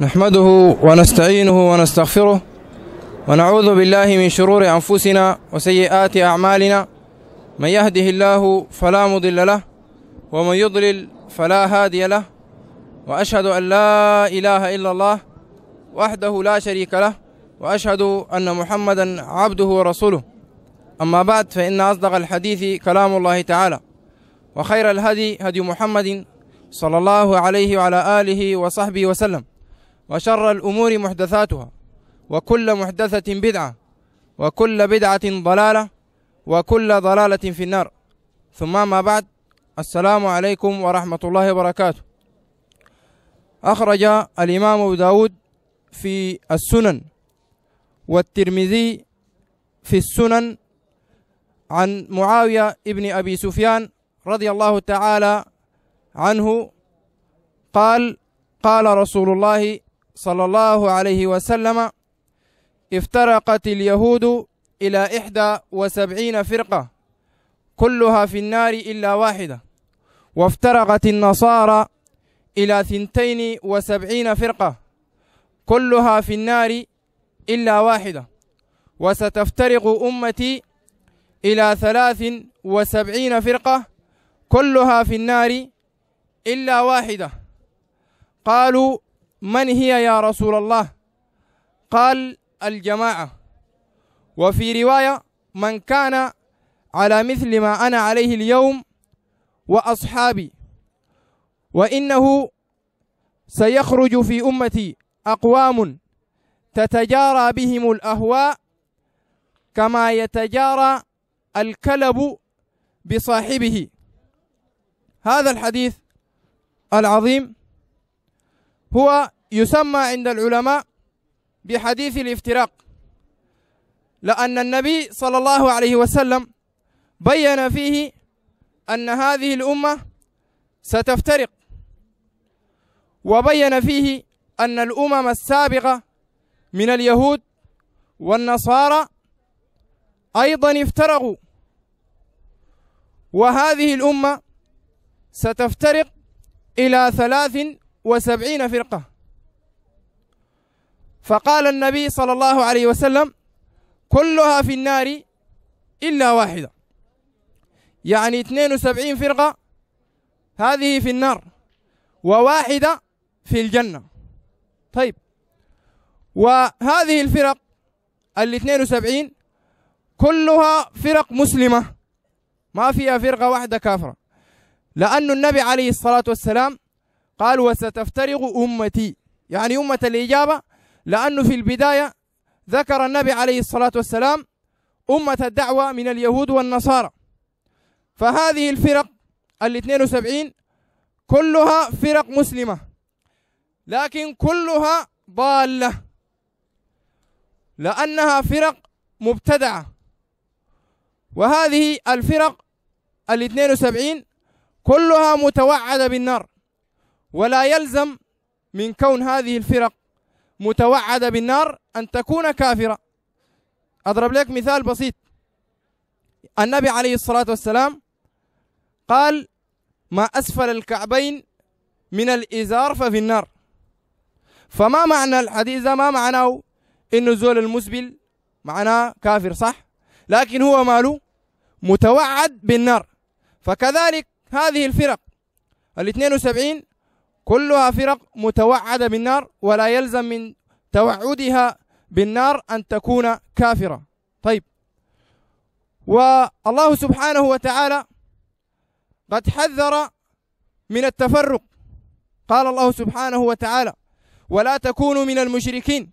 نحمده ونستعينه ونستغفره ونعوذ بالله من شرور أنفسنا وسيئات أعمالنا من يهده الله فلا مضل له ومن يضلل فلا هادي له وأشهد أن لا إله إلا الله وحده لا شريك له وأشهد أن محمدا عبده ورسوله أما بعد فإن أصدق الحديث كلام الله تعالى وخير الهدي هدي محمد صلى الله عليه وعلى آله وصحبه وسلم وشر الأمور محدثاتها وكل محدثة بدعة وكل بدعة ضلالة وكل ضلالة في النار ثم ما بعد السلام عليكم ورحمة الله وبركاته أخرج الإمام أبو داود في السنن والترمذي في السنن عن معاوية ابن أبي سفيان رضي الله تعالى عنه قال قال رسول الله صلى الله عليه وسلم افترقت اليهود إلى إحدى وسبعين فرقة كلها في النار إلا واحدة وافترقت النصارى إلى ثنتين وسبعين فرقة كلها في النار إلا واحدة وستفترق أمتي إلى ثلاث وسبعين فرقة كلها في النار إلا واحدة قالوا من هي يا رسول الله قال الجماعة وفي رواية من كان على مثل ما أنا عليه اليوم وأصحابي وإنه سيخرج في أمتي أقوام تتجارى بهم الأهواء كما يتجارى الكلب بصاحبه هذا الحديث العظيم هو يسمى عند العلماء بحديث الافتراق لأن النبي صلى الله عليه وسلم بين فيه أن هذه الأمة ستفترق وبين فيه أن الأمم السابقة من اليهود والنصارى أيضا افترقوا وهذه الأمة ستفترق إلى ثلاث وسبعين فرقة فقال النبي صلى الله عليه وسلم كلها في النار إلا واحدة يعني 72 فرقة هذه في النار وواحدة في الجنة طيب وهذه الفرق ال 72 كلها فرق مسلمة ما فيها فرقة واحدة كافرة لأن النبي عليه الصلاة والسلام قال وستفترغ أمتي يعني أمة الإجابة لأنه في البداية ذكر النبي عليه الصلاة والسلام أمة الدعوة من اليهود والنصارى فهذه الفرق ال 72 كلها فرق مسلمة لكن كلها ضالة لأنها فرق مبتدعة وهذه الفرق ال 72 كلها متوعدة بالنار ولا يلزم من كون هذه الفرق متوعدة بالنار أن تكون كافرة أضرب لك مثال بسيط النبي عليه الصلاة والسلام قال ما أسفل الكعبين من الإزار ففي النار فما معنى الحديث ما معناه إنه زول المسبل معناه كافر صح لكن هو ماله متوعد بالنار فكذلك هذه الفرق الاثنين 72 كلها فرق متوعدة بالنار ولا يلزم من توعدها بالنار أن تكون كافرة طيب والله سبحانه وتعالى قد حذر من التفرق قال الله سبحانه وتعالى ولا تكونوا من المشركين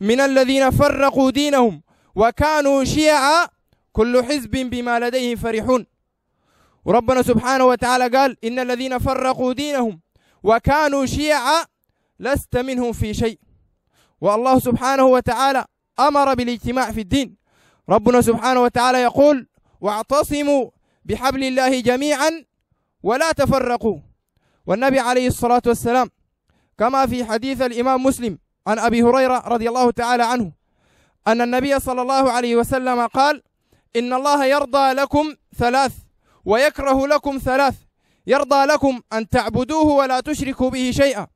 من الذين فرقوا دينهم وكانوا شيعا كل حزب بما لديهم فرحون وربنا سبحانه وتعالى قال إن الذين فرقوا دينهم وكانوا شيعا لست منهم في شيء والله سبحانه وتعالى أمر بالاجتماع في الدين ربنا سبحانه وتعالى يقول واعتصموا بحبل الله جميعا ولا تفرقوا والنبي عليه الصلاة والسلام كما في حديث الإمام مسلم عن أبي هريرة رضي الله تعالى عنه أن النبي صلى الله عليه وسلم قال إن الله يرضى لكم ثلاث ويكره لكم ثلاث يرضى لكم أن تعبدوه ولا تشركوا به شيئا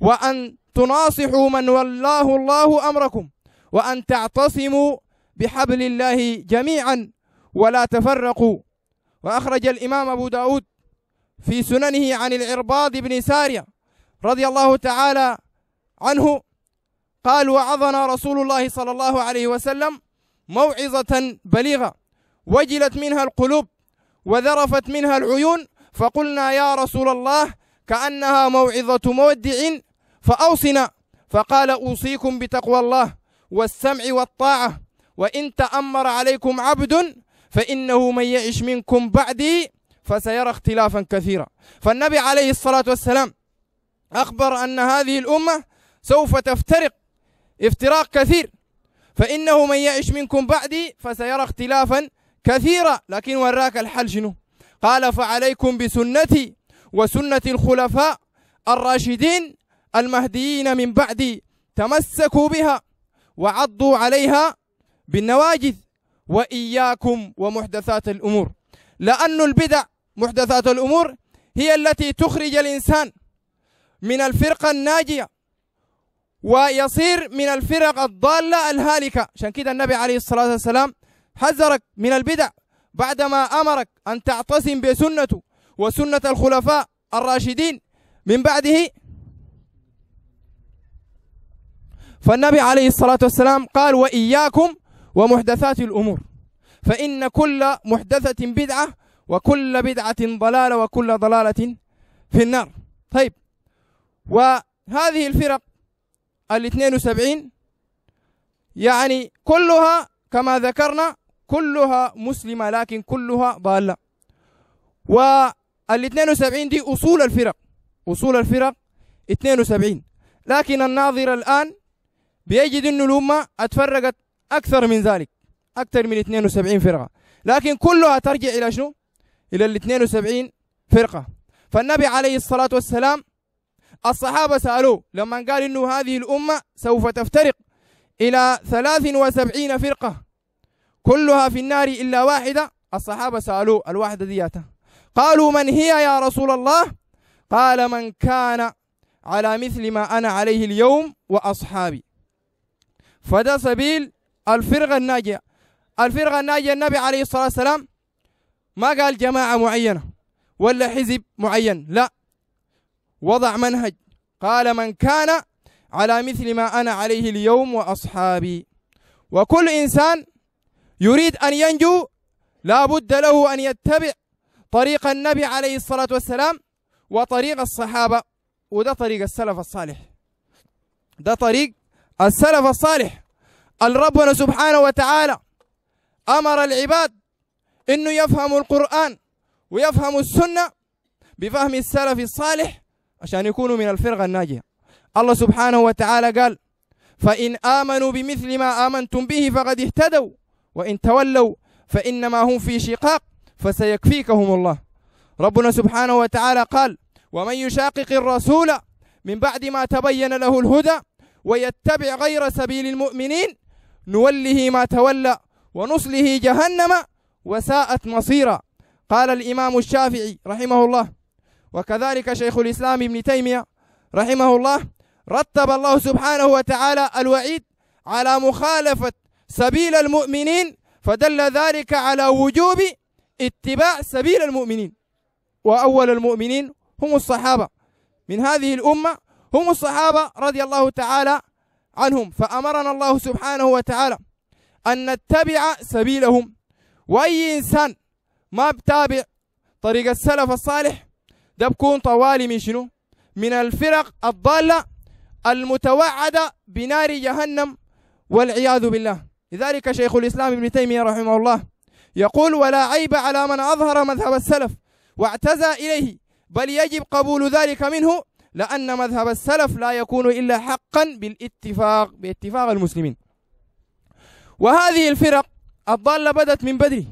وأن تناصحوا من ولاه الله أمركم وأن تعتصموا بحبل الله جميعا ولا تفرقوا وأخرج الإمام أبو داود في سننه عن العرباض بن سارية رضي الله تعالى عنه قال وعظنا رسول الله صلى الله عليه وسلم موعظة بليغة وجلت منها القلوب وذرفت منها العيون فقلنا يا رسول الله كأنها موعظة مودع فأوصنا فقال أوصيكم بتقوى الله والسمع والطاعة وإن تأمر عليكم عبد فإنه من يعش منكم بعدي فسيرى اختلافا كثيرا فالنبي عليه الصلاة والسلام أخبر أن هذه الأمة سوف تفترق افتراق كثير فإنه من يعش منكم بعدي فسيرى اختلافا كثيرا لكن وراك الحل شنو قال فعليكم بسنتي وسنة الخلفاء الراشدين المهديين من بعدي تمسكوا بها وعضوا عليها بالنواجذ وإياكم ومحدثات الأمور لأن البدع محدثات الأمور هي التي تخرج الإنسان من الفرقة الناجية ويصير من الفرق الضالة الهالكة عشان كده النبي عليه الصلاة والسلام حذرك من البدع بعدما أمرك أن تعتصم بسنته وسنة الخلفاء الراشدين من بعده فالنبي عليه الصلاة والسلام قال وإياكم ومحدثات الأمور فإن كل محدثة بدعة وكل بدعة ضلالة وكل ضلالة في النار طيب وهذه الفرق ال 72 يعني كلها كما ذكرنا كلها مسلمة لكن كلها ضالة وال 72 دي أصول الفرق أصول الفرق 72 لكن الناظر الآن بيجد أن الأمة اتفرقت أكثر من ذلك أكثر من 72 فرقة لكن كلها ترجع إلى شنو؟ إلى ال 72 فرقة فالنبي عليه الصلاة والسلام الصحابة سألوه لما قال إنه هذه الأمة سوف تفترق إلى 73 فرقة كلها في النار إلا واحدة الصحابة سألوه الواحدة دياتها قالوا من هي يا رسول الله قال من كان على مثل ما أنا عليه اليوم وأصحابي فده سبيل الفرقة الناجية الفرقة الناجية النبي عليه الصلاة والسلام ما قال جماعة معينة ولا حزب معين لا وضع منهج قال من كان على مثل ما أنا عليه اليوم وأصحابي وكل إنسان يريد أن ينجو لا بد له أن يتبع طريق النبي عليه الصلاة والسلام وطريق الصحابة وده طريق السلف الصالح ده طريق السلف الصالح الربنا سبحانه وتعالى أمر العباد أنه يفهموا القرآن ويفهموا السنة بفهم السلف الصالح عشان يكونوا من الفرقة الناجية الله سبحانه وتعالى قال فإن آمنوا بمثل ما آمنتم به فقد اهتدوا وإن تولوا فإنما هم في شقاق فسيكفيكهم الله ربنا سبحانه وتعالى قال ومن يشاقق الرسول من بعد ما تبين له الهدى ويتبع غير سبيل المؤمنين نوله ما تولى ونصله جهنم وساءت مصيرا قال الإمام الشافعي رحمه الله وكذلك شيخ الإسلام ابن تيمية رحمه الله رتب الله سبحانه وتعالى الوعيد على مخالفة سبيل المؤمنين فدل ذلك على وجوب اتباع سبيل المؤمنين وأول المؤمنين هم الصحابة من هذه الأمة هم الصحابة رضي الله تعالى عنهم فأمرنا الله سبحانه وتعالى أن نتبع سبيلهم وأي إنسان ما بتابع طريق السلف الصالح ده بكون طوالي من شنو من الفرق الضالة المتوعدة بنار جهنم والعياذ بالله لذلك شيخ الإسلام ابن تيمية رحمه الله يقول ولا عيب على من أظهر مذهب السلف واعتزى إليه بل يجب قبول ذلك منه لأن مذهب السلف لا يكون إلا حقا بالاتفاق باتفاق المسلمين وهذه الفرق الضالة بدت من بدري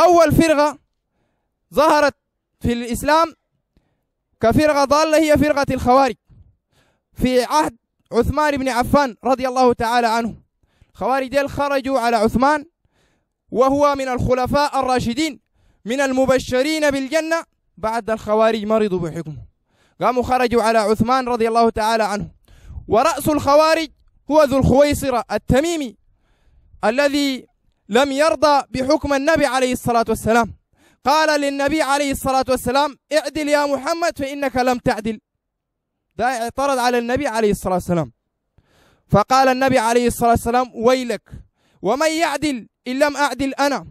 أول فرقة ظهرت في الإسلام كفرقة ضالة هي فرقة الخوارج في عهد عثمان بن عفان رضي الله تعالى عنه خوارج ديل خرجوا على عثمان وهو من الخلفاء الراشدين من المبشرين بالجنة بعد الخوارج مرضوا بحكمه قاموا خرجوا على عثمان رضي الله تعالى عنه ورأس الخوارج هو ذو الخويصرة التميمي الذي لم يرضى بحكم النبي عليه الصلاة والسلام قال للنبي عليه الصلاة والسلام اعدل يا محمد فإنك لم تعدل ده اعترض على النبي عليه الصلاة والسلام فقال النبي عليه الصلاة والسلام ويلك ومن يعدل إن لم أعدل أنا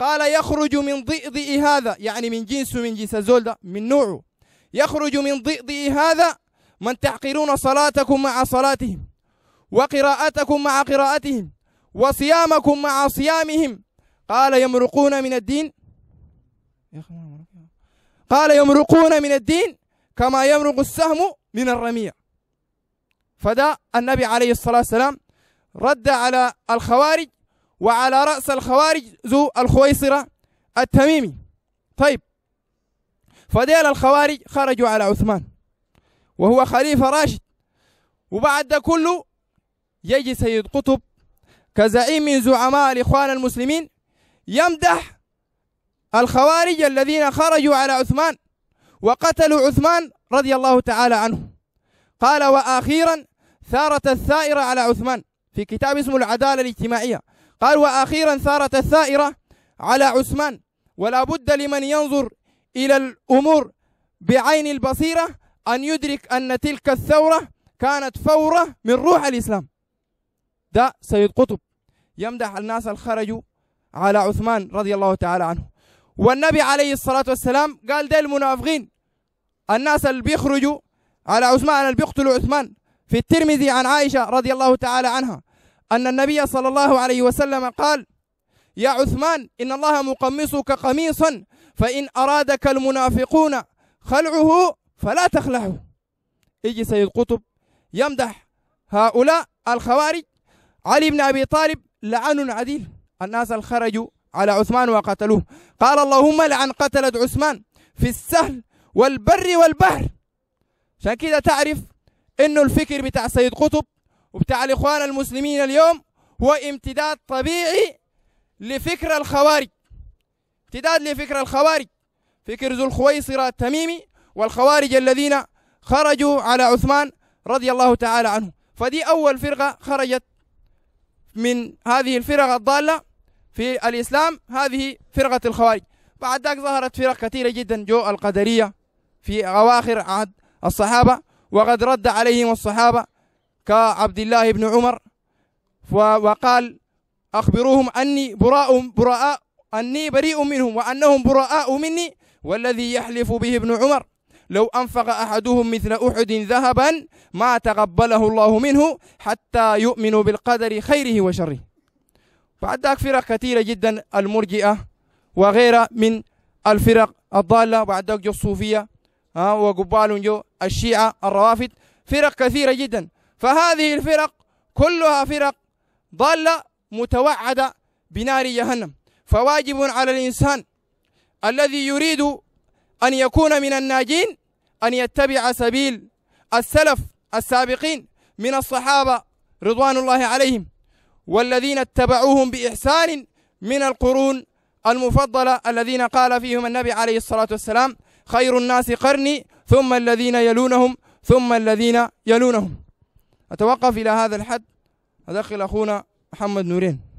قال يخرج من ضئضئ هذا يعني من جنسه من جنس الزولدة من نوعه يخرج من ضئضئ هذا من تحقرون صلاتكم مع صلاتهم وقراءتكم مع قراءتهم وصيامكم مع صيامهم قال يمرقون من الدين قال يمرقون من الدين كما يمرق السهم من الرمية فده النبي عليه الصلاة والسلام رد على الخوارج وعلى رأس الخوارج ذو الخويصرة التميمي طيب فديل الخوارج خرجوا على عثمان وهو خليفة راشد وبعد ده كله يجي سيد قطب كزعيم من زعماء الإخوان المسلمين يمدح الخوارج الذين خرجوا على عثمان وقتلوا عثمان رضي الله تعالى عنه قال وأخيرا ثارت الثائرة على عثمان في كتاب اسمه العدالة الاجتماعية قال وأخيرا ثارت الثائرة على عثمان ولا بد لمن ينظر إلى الأمور بعين البصيرة أن يدرك أن تلك الثورة كانت فورة من روح الإسلام ده سيد قطب يمدح الناس الخرجوا على عثمان رضي الله تعالى عنه والنبي عليه الصلاة والسلام قال ده المنافقين الناس اللي بيخرجوا على عثمان اللي بيقتلوا عثمان في الترمذي عن عائشة رضي الله تعالى عنها أن النبي صلى الله عليه وسلم قال يا عثمان إن الله مقمصك قميصا فإن أرادك المنافقون خلعه فلا تخلعه يجي سيد قطب يمدح هؤلاء الخوارج علي بن أبي طالب لعن عديل الناس الخرجوا على عثمان وقتلوه قال اللهم لعن قتلت عثمان في السهل والبر والبحر عشان كده تعرف انه الفكر بتاع سيد قطب وبتاع الاخوان المسلمين اليوم هو امتداد طبيعي لفكر الخوارج امتداد لفكر الخوارج فكر ذو الخويصرة التميمي والخوارج الذين خرجوا على عثمان رضي الله تعالى عنه فدي أول فرقة خرجت من هذه الفرق الضالة في الإسلام هذه فرقة الخوارج بعد ذلك ظهرت فرق كثيرة جدا جو القدرية في أواخر عهد الصحابة وقد رد عليهم الصحابة كعبد الله بن عمر وقال أخبروهم أني براء براء أني بريء منهم وأنهم براء مني والذي يحلف به ابن عمر لو أنفق أحدهم مثل أحد ذهبا ما تقبله الله منه حتى يؤمن بالقدر خيره وشره بعد ذلك فرق كثيرة جدا المرجئة وغيرها من الفرق الضالة بعد ذلك الصوفية ها وقبال جو الشيعة الروافد فرق كثيرة جدا فهذه الفرق كلها فرق ضالة متوعدة بنار جهنم فواجب على الإنسان الذي يريد أن يكون من الناجين أن يتبع سبيل السلف السابقين من الصحابة رضوان الله عليهم والذين اتبعوهم بإحسان من القرون المفضلة الذين قال فيهم النبي عليه الصلاة والسلام خير الناس قرني ثم الذين يلونهم ثم الذين يلونهم أتوقف إلى هذا الحد أدخل أخونا محمد نورين